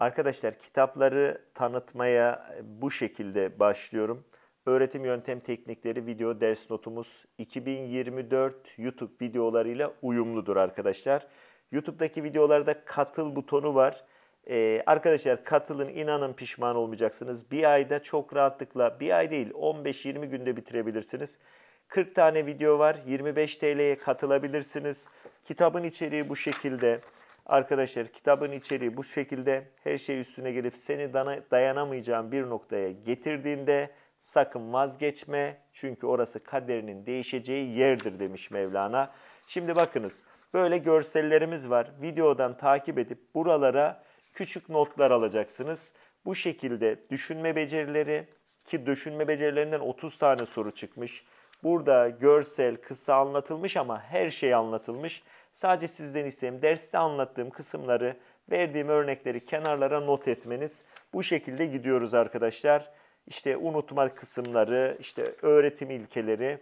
Arkadaşlar kitapları tanıtmaya e, bu şekilde başlıyorum. Öğretim yöntem teknikleri video ders notumuz 2024 YouTube videolarıyla uyumludur arkadaşlar. YouTube'daki videolarda katıl butonu var. Ee, arkadaşlar katılın inanın pişman olmayacaksınız. Bir ayda çok rahatlıkla bir ay değil 15-20 günde bitirebilirsiniz. 40 tane video var 25 TL'ye katılabilirsiniz. Kitabın içeriği bu şekilde. Arkadaşlar kitabın içeriği bu şekilde her şey üstüne gelip seni dayanamayacağın bir noktaya getirdiğinde sakın vazgeçme çünkü orası kaderinin değişeceği yerdir demiş Mevlana. Şimdi bakınız böyle görsellerimiz var. Videodan takip edip buralara küçük notlar alacaksınız. Bu şekilde düşünme becerileri ki düşünme becerilerinden 30 tane soru çıkmış. Burada görsel, kısa anlatılmış ama her şey anlatılmış. Sadece sizden isteğim derste anlattığım kısımları, verdiğim örnekleri kenarlara not etmeniz. Bu şekilde gidiyoruz arkadaşlar. İşte unutma kısımları, işte öğretim ilkeleri,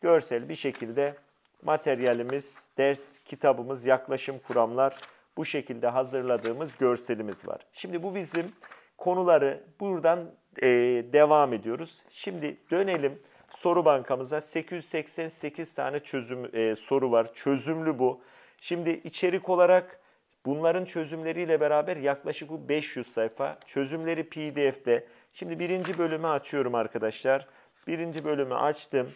görsel bir şekilde materyalimiz, ders kitabımız, yaklaşım kuramlar bu şekilde hazırladığımız görselimiz var. Şimdi bu bizim konuları buradan e, devam ediyoruz. Şimdi dönelim soru bankamıza 888 tane çözüm e, soru var. Çözümlü bu. Şimdi içerik olarak bunların çözümleriyle beraber yaklaşık bu 500 sayfa. Çözümleri PDF'de. Şimdi birinci bölümü açıyorum arkadaşlar. Birinci bölümü açtım.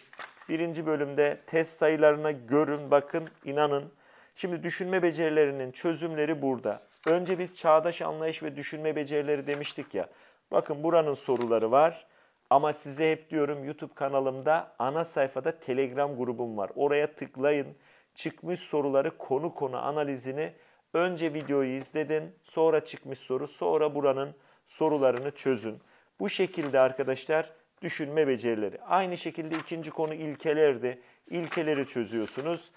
Birinci bölümde test sayılarına görün, bakın, inanın. Şimdi düşünme becerilerinin çözümleri burada. Önce biz çağdaş anlayış ve düşünme becerileri demiştik ya. Bakın buranın soruları var. Ama size hep diyorum YouTube kanalımda ana sayfada Telegram grubum var. Oraya tıklayın. Çıkmış soruları konu konu analizini önce videoyu izledin, sonra çıkmış soru, sonra buranın sorularını çözün. Bu şekilde arkadaşlar düşünme becerileri. Aynı şekilde ikinci konu ilkelerdi. İlkeleri çözüyorsunuz.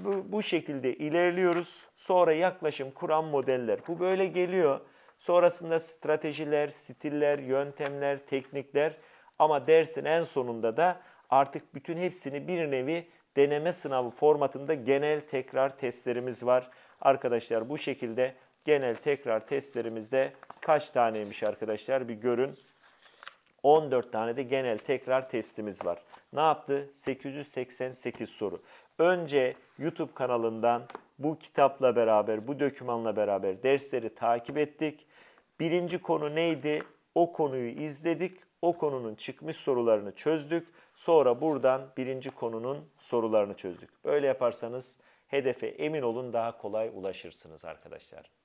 Bu, bu şekilde ilerliyoruz. Sonra yaklaşım, kuran modeller. Bu böyle geliyor. Sonrasında stratejiler, stiller, yöntemler, teknikler ama dersin en sonunda da artık bütün hepsini bir nevi deneme sınavı formatında genel tekrar testlerimiz var. Arkadaşlar bu şekilde genel tekrar testlerimizde kaç taneymiş arkadaşlar bir görün. 14 tane de genel tekrar testimiz var. Ne yaptı? 888 soru. Önce YouTube kanalından bu kitapla beraber, bu dokümanla beraber dersleri takip ettik. Birinci konu neydi? O konuyu izledik. O konunun çıkmış sorularını çözdük. Sonra buradan birinci konunun sorularını çözdük. Böyle yaparsanız hedefe emin olun daha kolay ulaşırsınız arkadaşlar.